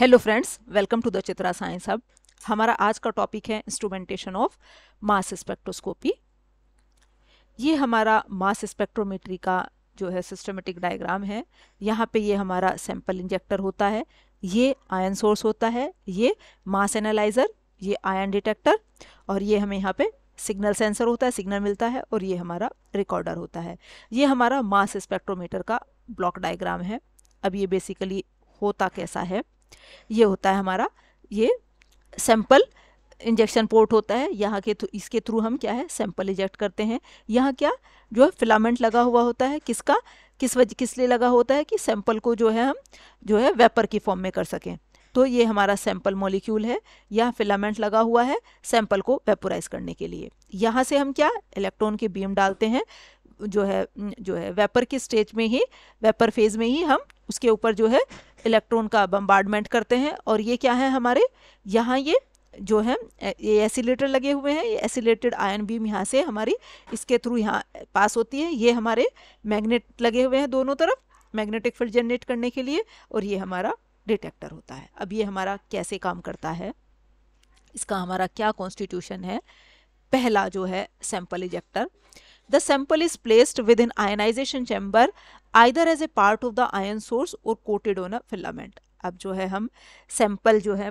Hello friends welcome to the Chitra science hub हमारा आज का टॉपिक है इंस्ट्रूमेंटेशन ऑफ मास स्पेक्ट्रोस्कोपी ये हमारा मास स्पेक्ट्रोमेट्री का जो है सिस्टमेटिक डायग्राम है यहाँ पे ये हमारा सैंपल इंजेक्टर होता है ये आयन सोर्स होता है ये मास एनालाइजर ये आयन डिटेक्टर और ये हमें यहाँ पे सिग्नल सेंसर होता है सिग्नल मिलता है और ये हमारा रिकॉर्डर होता है ये हमारा मास स्पेक्ट्रोमीटर का ब्लॉक डायग्राम है अब ये बेसिकली होता कैसा है ये होता है हमारा ये सैंपल इंजेक्शन पोर्ट होता है यहाँ के थ्रू इसके थ्रू हम क्या है सैंपल इजेक्ट करते हैं यहाँ क्या जो है फिलामेंट लगा हुआ होता है किसका किस वजह किस लिए लगा होता है कि सैंपल को जो है हम जो है वेपर की फॉर्म में कर सकें तो ये हमारा सैंपल मॉलिक्यूल है या फिलामेंट लगा हुआ है सैंपल को वेपोराइज करने के लिए यहाँ से हम क्या इलेक्ट्रॉन के बीम डालते हैं जो है जो है वेपर के स्टेज में ही वेपर फेज में ही हम उसके ऊपर जो है इलेक्ट्रॉन का बम्बार्डमेंट करते हैं और ये क्या है हमारे यहाँ ये जो है ये एसिलेटर लगे हुए हैं ये एसिलेटेड आयन बीम यहाँ से हमारी इसके थ्रू यहाँ पास होती है ये हमारे मैग्नेट लगे हुए हैं दोनों तरफ मैग्नेटिक फील्ड जनरेट करने के लिए और ये हमारा डिटेक्टर होता है अब ये हमारा कैसे काम करता है इसका हमारा क्या कॉन्स्टिट्यूशन है पहला जो है sample ejector the sample is placed within ionisation chamber either as a part of the ion source और कोटेड ऑन अ फिलामेंट अब जो है हम सैंपल जो है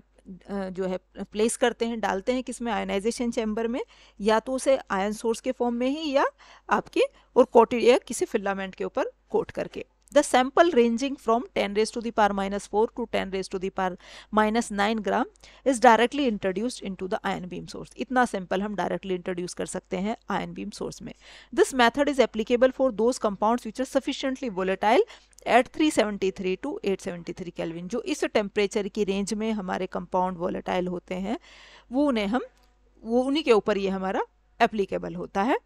जो है प्लेस करते हैं डालते हैं किसमें आयनाइजेशन चैम्बर में या तो उसे आयन सोर्स के फॉर्म में ही या आपके और कोटेड या किसी फिलामेंट के ऊपर कोट करके the sample ranging from 10 raised to the power minus 4 to 10 raised to the power minus 9 gram is directly introduced into the ion beam source इतना sample हम directly introduce कर सकते हैं ion beam source में this method is applicable for those compounds which are sufficiently volatile at 373 to 873 kelvin जो इस temperature की range में हमारे कंपाउंड वोलेटाइल होते हैं वो उन्हें हम वो उन्हीं के ऊपर ये हमारा एप्लीकेबल होता है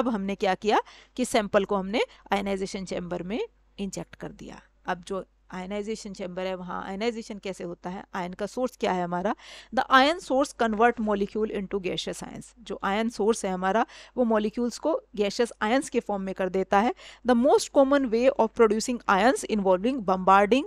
अब हमने क्या किया कि सैंपल को हमने आयनाइजेशन चैम्बर में इंजेक्ट कर दिया अब जो आयनाइजेशन चैम्बर है वहाँ आयनाइजेशन कैसे होता है आयन का सोर्स क्या है हमारा the ion source convert molecule into gaseous ions जो आयन सोर्स है हमारा वो मॉलिक्यूल्स को गैशियस आयंस के फॉर्म में कर देता है the most common way of producing ions involving bombarding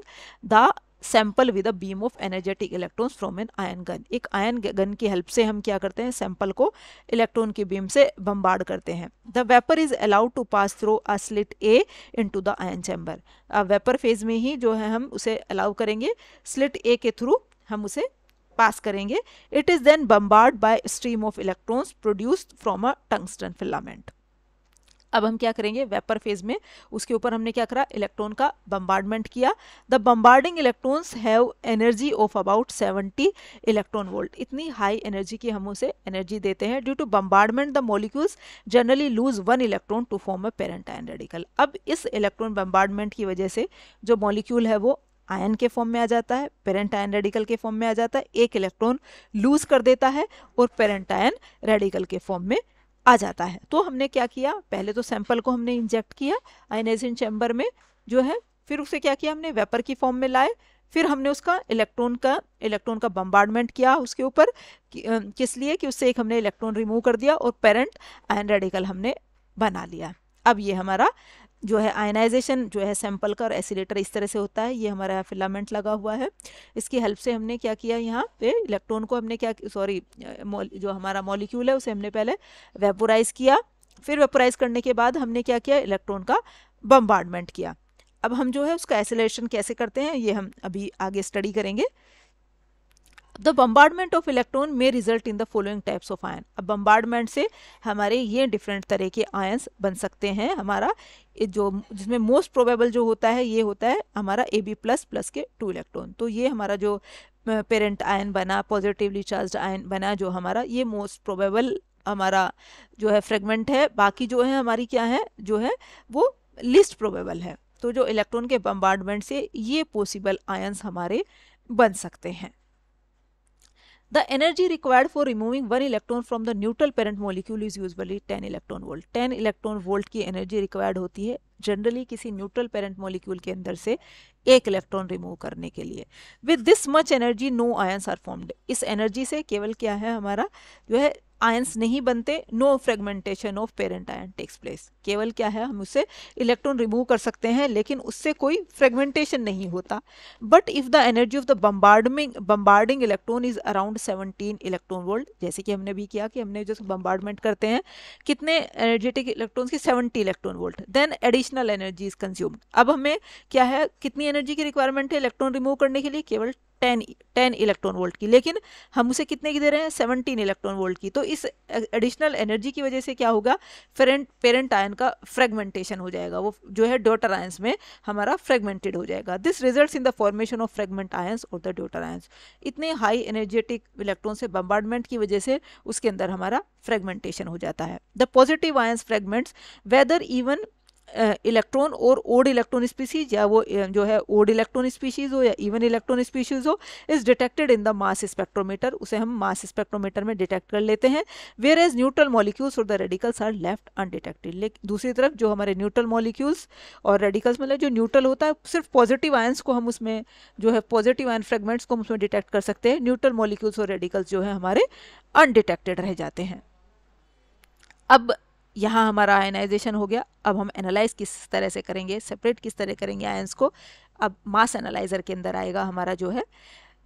the sample with a beam of energetic electrons from an ion gun एक आयन गन की हेल्प से हम क्या करते हैं सैंपल को इलेक्ट्रॉन की बीम से बम्बार्ड करते हैं the vapour is allowed to pass through a slit A in the ion chamber vapour phase में ही जो है हम उसे अलाउ करेंगे स्लिट ए के थ्रू हम उसे पास करेंगे it is then bombard by stream of electrons produced from a tungsten filament अब हम क्या करेंगे वेपर फेज में उसके ऊपर हमने क्या करा इलेक्ट्रॉन का बम्बार्डमेंट किया the bombarding electrons have energy of about 70 electron volt इतनी हाई एनर्जी की हम उसे एनर्जी देते हैं due to bombardment the molecules generally lose one electron to form a parent ion radical अब इस इलेक्ट्रॉन बम्बार्डमेंट की वजह से जो मॉलिक्यूल है वो आयन के फॉर्म में आ जाता है पेरेंट आयन रेडिकल के फॉर्म में आ जाता है एक इलेक्ट्रॉन लूज कर देता है और पेरेंट आयन रेडिकल के फॉर्म में आ जाता है तो हमने क्या किया पहले तो सैंपल को हमने इंजेक्ट किया आइनाइजेशन चैम्बर में जो है फिर उसे क्या किया हमने वेपर की फॉर्म में लाए फिर हमने उसका इलेक्ट्रॉन का इलेक्ट्रॉन का बम्बार्डमेंट किया उसके ऊपर कि, किस लिए कि उससे एक हमने इलेक्ट्रॉन रिमूव कर दिया और पेरेंट आयन रेडिकल हमने बना लिया अब ये हमारा जो है आयनाइजेशन जो है सैंपल का और एसिलेटर इस तरह से होता है ये हमारा फिलामेंट लगा हुआ है इसकी हेल्प से हमने क्या किया यहाँ पे इलेक्ट्रॉन को हमने क्या सॉरी जो हमारा मॉलिक्यूल है उसे हमने पहले वेपोराइज किया फिर वेपोराइज करने के बाद हमने क्या किया इलेक्ट्रॉन का बम्बार्डमेंट किया अब हम जो है उसका एसिलेशन कैसे करते हैं ये हम अभी आगे स्टडी करेंगे द बम्बार्डमेंट ऑफ इलेक्ट्रॉन में result in the following types of ion अब बम्बार्डमेंट से हमारे ये डिफरेंट तरह के आयन्स बन सकते हैं हमारा जो जिसमें मोस्ट प्रोबेबल जो होता है ये होता है हमारा ए बी प्लस प्लस के टू इलेक्ट्रॉन तो ये हमारा जो पेरेंट आयन बना पॉजिटिवली चार्ज आयन बना जो हमारा ये मोस्ट प्रोबेबल हमारा जो है फ्रेगमेंट है बाकी जो है हमारी क्या है जो है वो लिस्ट प्रोबेबल है तो जो इलेक्ट्रॉन के बम्बार्डमेंट से ये पॉसिबल आयंस हमारे बन सकते हैं The energy required for removing one electron from the neutral parent molecule is usually 10 electron volt. 10 electron volt की energy required होती है जनरली किसी न्यूट्रल पेरेंट मॉलिक्यूल के अंदर से एक इलेक्ट्रॉन रिमूव करने के लिए with this much energy no ions are formed इस एनर्जी से केवल क्या है हमारा जो है आयंस नहीं बनते no fragmentation of parent ion takes place केवल क्या है हम उसे इलेक्ट्रॉन रिमूव कर सकते हैं लेकिन उससे कोई फ्रेगमेंटेशन नहीं होता but if the energy of the bombarding bombarding electron is around 17 electron volt जैसे कि हमने भी किया कि हमने जो बम्बार्डमेंट करते हैं कितने एनर्जेटिक इलेक्ट्रॉन की seventy electron volt then additional energy is consumed अब हमें क्या है कितनी एनर्जी की रिक्वायरमेंट है इलेक्ट्रॉन रिमूव करने के लिए केवल टेन टेन इलेक्ट्रॉन वोल्ट की लेकिन हम उसे कितने की दे रहे हैं सेवनटीन इलेक्ट्रॉन वोल्ट की तो इस एडिशनल एनर्जी की वजह से क्या होगा फेरेंट पेरेंट आयन का फ्रेगमेंटेशन हो जाएगा वो जो है डोटर आयंस में हमारा फ्रेगमेंटेड हो जाएगा this result in the formation of fragment ions और द डोटर आयंस इतने हाई एनर्जेटिक इलेक्ट्रॉन से बम्बार्डमेंट की वजह से उसके अंदर हमारा फ्रेगमेंटेशन हो जाता है the positive ions fragments whether even electron और ओड इलेक्ट्रॉन स्पीसीज या वो जो है ओड इलेक्ट्रॉन स्पीसीज हो या इवन इलेक्ट्रॉन स्पीसीज हो is detected in the mass spectrometer उसे हम मास स्पेक्ट्रोमीटर में डिटेक्ट कर लेते हैं वेयर एज न्यूट्रल मॉलिक्यूल्स और the radicals are left undetected लेकिन दूसरी तरफ जो हमारे न्यूट्रल मॉलिक्यूल्स और रेडिकल्स मतलब जो न्यूट्रल होता है सिर्फ पॉजिटिव आयंस को हम उसमें जो है पॉजिटिव आयन फ्रेगमेंट्स को हम उसमें डिटेक्ट कर सकते हैं न्यूट्रल मॉलिक्यूल्स और रेडिकल्स जो है हमारे अनडिटेक्टेड रह जाते हैं अब यहाँ हमारा आयनाइजेशन हो गया अब हम एनालाइज किस तरह से करेंगे सेपरेट किस तरह करेंगे आयंस को अब मास एनालाइज़र के अंदर आएगा हमारा जो है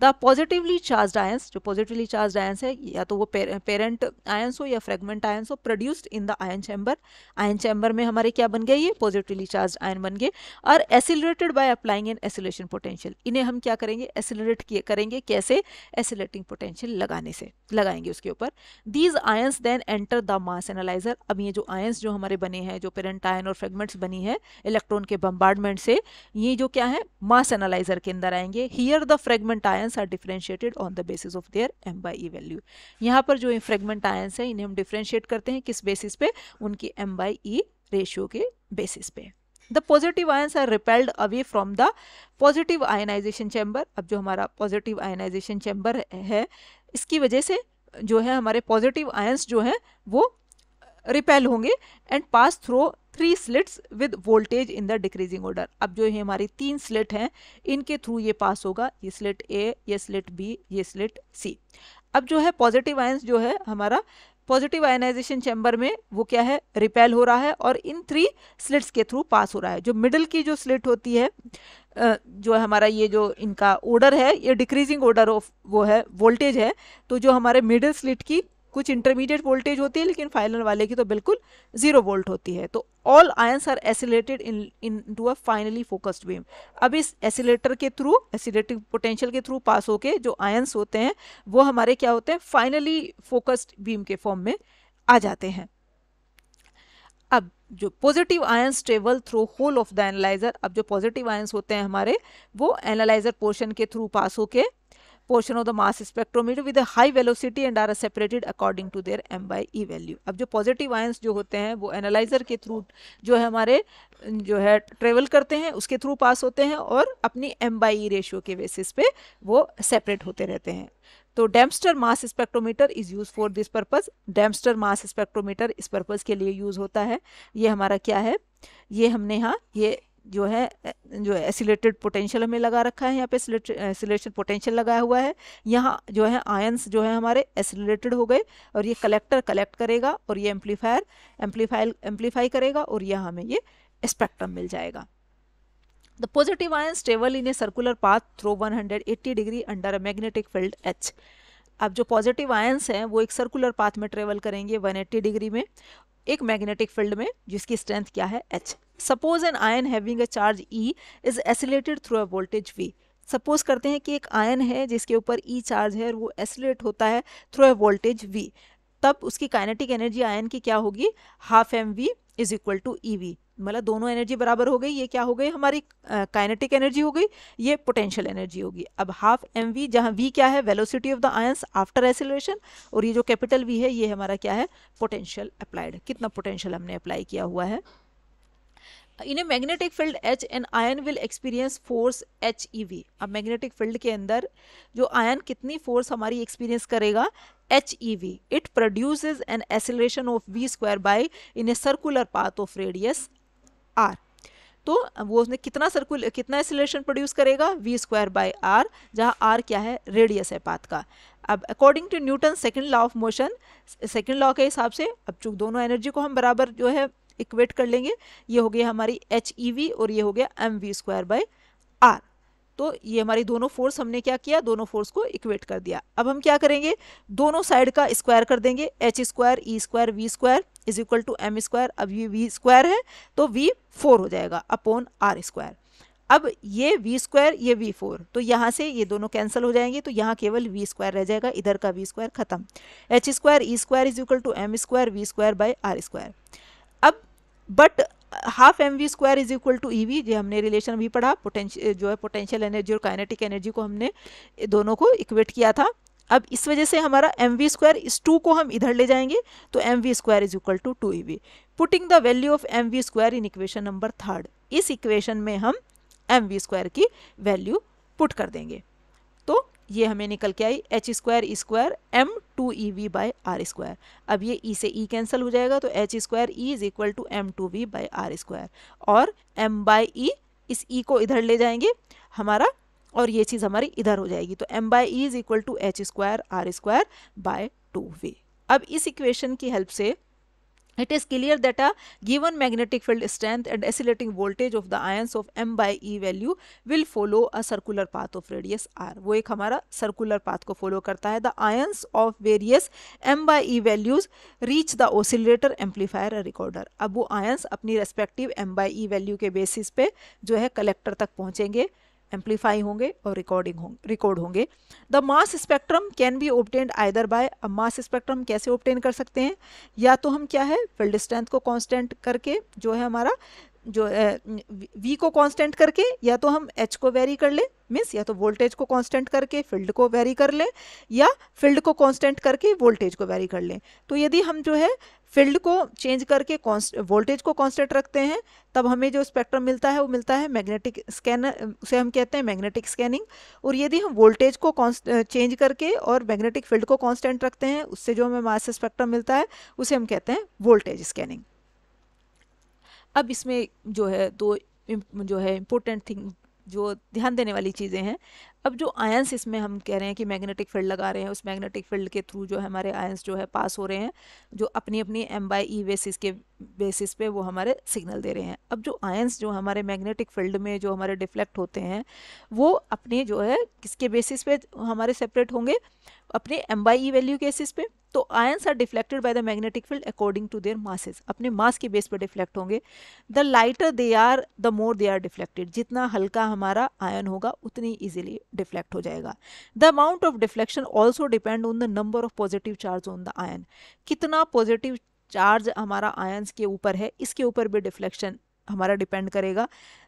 द पॉजिटिवली चार्ज आयंस जो पॉजिटिवली चार्ज आयंस है या तो वो पेरेंट आयंस हो या फ्रेगमेंट आयंस हो produced in the ion chamber ion chamber में हमारे क्या बन गए ये पॉजिटिवली चार्ज आयन बन गए और accelerated by applying an acceleration potential इन्हें हम क्या करेंगे एसिलरेट किए करेंगे कैसे एसिलेटिंग पोटेंशियल लगाने से लगाएंगे उसके ऊपर these ions then enter the mass analyser अब ये जो आयंस जो हमारे बने हैं जो पेरेंट आयन और फ्रेगमेंट्स बनी है इलेक्ट्रॉन के बम्बार्डमेंट से ये जो क्या है मास एनालाइजर के अंदर आएंगे here the fragment ions ions are differentiated on the basis of their M by E value यहाँ पर जो फ्रेगमेंट आयंस हैं इन्हें हम डिफ्रेंशिएट करते हैं किस बेसिस पे उनकी एम बाई ई रेशियो के बेसिस पे the positive ions are repelled away from the positive ionisation chamber अब जो हमारा पॉजिटिव आयनाइजेशन चैम्बर है इसकी वजह से जो है हमारे पॉजिटिव आयंस जो हैं वो रिपेल होंगे and pass through three slits with voltage in the decreasing order अब जो ये हमारी तीन स्लिट हैं इनके थ्रू ये पास होगा ये स्लिट ए ये स्लिट बी ये स्लिट सी अब जो है पॉजिटिव आयंस जो है हमारा पॉजिटिव आयनाइजेशन चैम्बर में वो क्या है रिपेल हो रहा है और इन थ्री स्लिट्स के थ्रू पास हो रहा है जो मिडल की जो स्लिट होती है जो हमारा ये जो इनका ऑर्डर है ये डिक्रीजिंग ऑर्डर ऑफ वो है वोल्टेज है तो जो हमारे मिडिल स्लिट की कुछ इंटरमीडिएट वोल्टेज होती है लेकिन फाइनल वाले की तो बिल्कुल जीरो वोल्ट होती है तो all ions are accelerated in into a finally focused beam अब इस एसिलेटर के थ्रू एसिलेटिव पोटेंशियल के थ्रू पास होके जो आयंस होते हैं वो हमारे क्या होते हैं फाइनली फोकस्ड बीम के फॉर्म में आ जाते हैं अब जो positive ions travel through hole of the analyser अब जो पॉजिटिव आयंस होते हैं हमारे वो एनालाइजर पोर्शन के थ्रू पास होके portion of the mass spectrometer with high velocity and are separated according to their M by E value अब जो पॉजिटिव आयंस जो होते हैं वो एनालाइजर के थ्रू जो है हमारे जो है ट्रेवल करते हैं उसके थ्रू पास होते हैं और अपनी एम बाई ई रेशियो के बेसिस पे वो सेपरेट होते रहते हैं तो Dempster mass spectrometer is use for this purpose Dempster mass spectrometer इस पर्पज के लिए यूज होता है ये हमारा क्या है ये हमने यहाँ ये जो है जो एसिलेटेड पोटेंशियल हमें लगा रखा है यहाँ पे एसिलेशन पोटेंशियल लगाया हुआ है यहाँ जो है आयंस जो है हमारे एसिलेटेड हो गए और ये कलेक्टर कलेक्ट करेगा और ये एम्पलीफायर एम्पलीफाइल एम्पलीफाई करेगा और यह हमें ये स्पेक्ट्रम मिल जाएगा the positive ions travel in a circular path through 180 degree under a magnetic field H अब जो पॉजिटिव आयंस हैं वो एक सर्कुलर पाथ में ट्रेवल करेंगे 180 डिग्री में एक मैग्नेटिक फील्ड में जिसकी स्ट्रेंथ क्या है H suppose an ion having a charge E is accelerated through a voltage V suppose करते हैं कि एक आयन है जिसके ऊपर ई e चार्ज है और वो एसिलेट होता है थ्रू अ वोल्टेज वी तब उसकी काइनेटिक एनर्जी आयन की क्या होगी half M V is equal to E V मतलब दोनों एनर्जी बराबर हो गई ये क्या हो गई हमारी काइनेटिक एनर्जी हो गई ये पोटेंशियल एनर्जी होगी अब हाफ एम वी जहाँ वी क्या है velocity of the ions after acceleration और ये जो कैपिटल वी है ये हमारा क्या है पोटेंशियल अप्लाइड कितना पोटेंशियल हमने अप्लाई किया हुआ है in a magnetic field H an ion will experience force H E V अब मैग्नेटिक फील्ड के अंदर जो आयन कितनी फोर्स हमारी एक्सपीरियंस करेगा H E V it produce an acceleration of V square by in a circular path of radius R तो वो उसने कितना सर्कुल कितना एसिलेशन प्रोड्यूस करेगा वी स्क्वायर बाई आर जहाँ आर क्या है रेडियस है पाथ का अब according to Newton second law of motion second law के हिसाब से अब चूँकि दोनों एनर्जी को हम बराबर जो है इक्वेट कर लेंगे ये हो गया हमारी एच ई वी और ये हो गया M V square by R तो ये हमारी दोनों फोर्स हमने क्या किया दोनों फोर्स को इक्वेट कर दिया अब हम क्या करेंगे दोनों साइड का स्क्वायर कर देंगे H square E square V square is equal to M square अब ये वी स्क्वायर है तो वी फोर हो जाएगा अपॉन आर स्क्वायर अब ये वी स्क्वायर ये वी फोर तो यहाँ से ये दोनों कैंसिल हो जाएंगे तो यहाँ केवल वी स्क्वायर रह जाएगा इधर का वी स्क्वायर खत्म H square E square is equal to M square V square by R square but half M V square is equal to E V जो हमने रिलेशन भी पढ़ा पोटेंशियल जो है पोटेंशियल एनर्जी और काइनेटिक एनर्जी को हमने दोनों को इक्वेट किया था अब इस वजह से हमारा एम वी स्क्वायर इस टू को हम इधर ले जाएंगे तो M V square is equal to two E V putting the value of M V square in equation number third इस इक्वेशन में हम एम वी स्क्वायर की वैल्यू पुट कर देंगे तो ये हमें निकल के आई H square square M two E V by R square अब ये ई e से ई e कैंसिल हो जाएगा तो H square E is equal to M two V by R square और एम बाई ई इस ई e को इधर ले जाएंगे हमारा और ये चीज़ हमारी इधर हो जाएगी तो M by E is equal to H square R square by two V अब इस इक्वेशन की हेल्प से It is clear that a given magnetic field strength and oscillating voltage of the ions of m by e value will follow a circular path of radius r. वो एक हमारा circular path को follow करता है The ions of various m by e values reach the oscillator, amplifier और recorder. अब वो ions अपनी respective m by e value के basis पे जो है collector तक पहुँचेंगे एम्पलीफाई होंगे और रिकॉर्डिंग होंगे रिकॉर्ड होंगे the mass spectrum can be obtained either by अब मास स्पेक्ट्रम कैसे ओबटेन कर सकते हैं या तो हम क्या है फील्ड स्ट्रेंथ को कांस्टेंट करके जो है हमारा जो वी को कांस्टेंट करके या तो हम एच को वेरी कर ले मीन्स या तो वोल्टेज को कांस्टेंट करके फील्ड को वेरी कर लें या फील्ड को कांस्टेंट करके वोल्टेज को वेरी कर लें तो यदि हम जो है फील्ड को चेंज करके वोल्टेज को कांस्टेंट रखते हैं तब हमें जो स्पेक्ट्रम मिलता है वो मिलता है मैग्नेटिक स्कैनर उसे हम कहते हैं मैग्नेटिक स्कैनिंग और यदि हम वोल्टेज को चेंज करके और मैग्नेटिक फील्ड को कांस्टेंट रखते हैं उससे जो हमें मास स्पेक्ट्रम मिलता है उसे हम कहते हैं वोल्टेज स्कैनिंग अब इसमें जो है दो जो है इम्पोर्टेंट थिंग जो ध्यान देने वाली चीज़ें हैं अब जो आयंस इसमें हम कह रहे हैं कि मैग्नेटिक फील्ड लगा रहे हैं उस मैग्नेटिक फील्ड के थ्रू जो है हमारे आयंस जो है पास हो रहे हैं जो अपनी अपनी एम बाई ई बेसिस के बेसिस पे वो हमारे सिग्नल दे रहे हैं अब जो आयंस जो हमारे मैग्नेटिक फील्ड में जो हमारे डिफ्लेक्ट होते हैं वो अपने जो है किसके बेसिस पे हमारे सेपरेट होंगे अपने एम बाई ई वैल्यू केसिस पे तो ions are deflected by the magnetic field according to their masses अपने मास के बेस पर डिफ्लेक्ट होंगे the lighter they are the more they are deflected जितना हल्का हमारा आयन होगा उतनी इजीली डिफ्लेक्ट हो जाएगा the amount of deflection also depend on the number of positive charge on the ion कितना पॉजिटिव चार्ज हमारा आयंस के ऊपर है इसके ऊपर भी डिफ्लेक्शन हमारा डिपेंड करेगा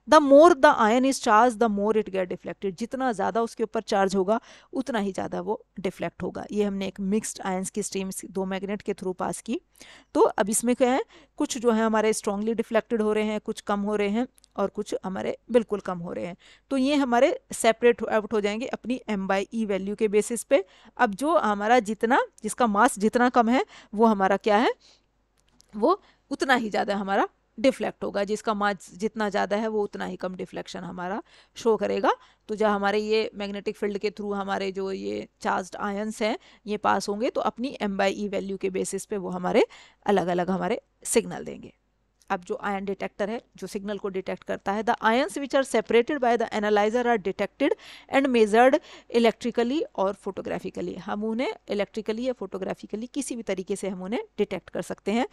the more the ion is charge the more it get deflected जितना ज़्यादा उसके ऊपर चार्ज होगा उतना ही ज़्यादा वो डिफ्लेक्ट होगा ये हमने एक मिक्सड आयन्स की स्ट्रीम दो मैग्नेट के थ्रू पास की तो अब इसमें क्या है कुछ जो है हमारे स्ट्रांगली डिफ्लेक्टेड हो रहे हैं कुछ कम हो रहे हैं और कुछ हमारे बिल्कुल कम हो रहे हैं तो ये हमारे सेपरेट आउट हो जाएंगे अपनी एम बाई ई वैल्यू के बेसिस पे अब जो हमारा जितना जिसका मास जितना कम है वो हमारा क्या है वो उतना ही ज़्यादा हमारा डिफ्लेक्ट होगा जिसका मास जितना ज़्यादा है वो उतना ही कम डिफ्लेक्शन हमारा शो करेगा तो जब हमारे ये मैग्नेटिक फील्ड के थ्रू हमारे जो ये चार्ज आयंस हैं ये पास होंगे तो अपनी एम बाई ई वैल्यू के बेसिस पे वो हमारे अलग अलग हमारे सिग्नल देंगे अब जो आयन डिटेक्टर है जो सिग्नल को डिटेक्ट करता है the ions which are separated by the analyser are detected and measured electrically और फोटोग्राफिकली हम उन्हें इलेक्ट्रिकली या फोटोग्राफिकली किसी भी तरीके से हम उन्हें डिटेक्ट कर सकते हैं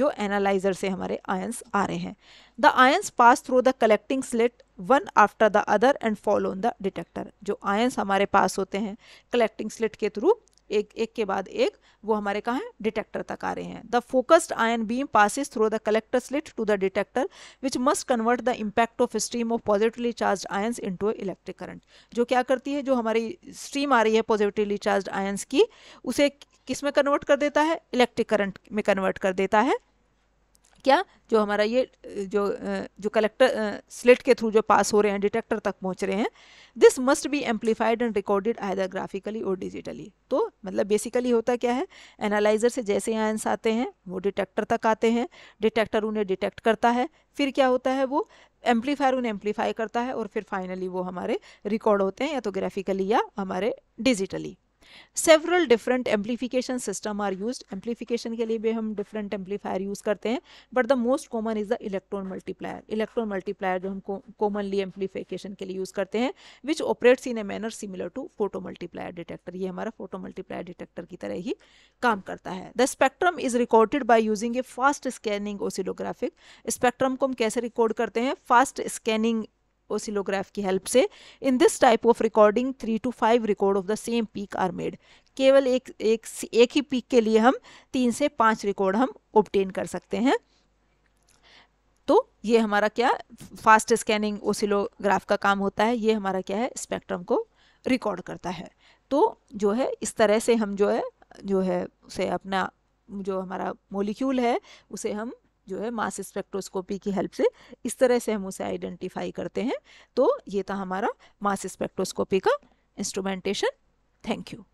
जो एनालाइजर से हमारे आयन्स आ रहे हैं the ions pass through the collecting slate one after the other and follow on the detector जो आयन्स हमारे पास होते हैं कलेक्टिंग स्लेट के थ्रू एक एक के बाद एक वो हमारे कहाँ हैं डिटेक्टर तक आ रहे हैं the focused ion beam passes through the collector slit to the detector which must convert the impact of stream of positively charge ions to electric current जो क्या करती है जो हमारी स्ट्रीम आ रही है पॉजिटिवली चार्ज आयन्स की उसे किस में कन्वर्ट कर देता है इलेक्ट्रिक करंट में कन्वर्ट कर देता है क्या जो हमारा ये जो जो कलेक्टर स्लिट के थ्रू जो पास हो रहे हैं डिटेक्टर तक पहुंच रहे हैं this must be amplified and recorded either graphically और डिजिटली तो मतलब बेसिकली होता क्या है एनालाइजर से जैसे आयंस आते हैं वो डिटेक्टर तक आते हैं डिटेक्टर उन्हें डिटेक्ट करता है फिर क्या होता है वो एम्पलीफायर उन्हें एम्पलीफाई करता है और फिर फाइनली वो हमारे रिकॉर्ड होते हैं या तो ग्राफिकली या हमारे digitally several different amplification system are use amplification के लिए भी हम डिफरेंट एम्पलीफायर यूज़ करते हैं but the most common is the electron multiplier electron multiplier जो हम कॉमनली एम्पलीफिकेशन के लिए यूज़ करते हैं which operates in a manner similar to photo multiplier detector ये हमारा फोटो मल्टीप्लायर डिटेक्टर की तरह ही काम करता है the spectrum is recorded by using a fast scanning oscillographic spectrum को हम कैसे रिकॉर्ड करते हैं फास्ट स्कैनिंग ओसिलोग्राफ की हेल्प से in this type of recording three two five record of the same peak are made केवल एक एक एक ही पीक के लिए हम तीन से पाँच रिकॉर्ड हम ऑप्टेन कर सकते हैं तो ये हमारा क्या फास्ट स्कैनिंग ओसिलोग्राफ का काम होता है ये हमारा क्या है स्पेक्ट्रम को रिकॉर्ड करता है तो जो है इस तरह से हम जो है जो है उसे अपना जो हमारा मोलिक्यूल है उसे हम जो है मास स्पेक्ट्रोस्कोपी की हेल्प से इस तरह से हम उसे आइडेंटिफाई करते हैं तो ये था हमारा मास स्पेक्ट्रोस्कोपी का इंस्ट्रूमेंटेशन थैंक यू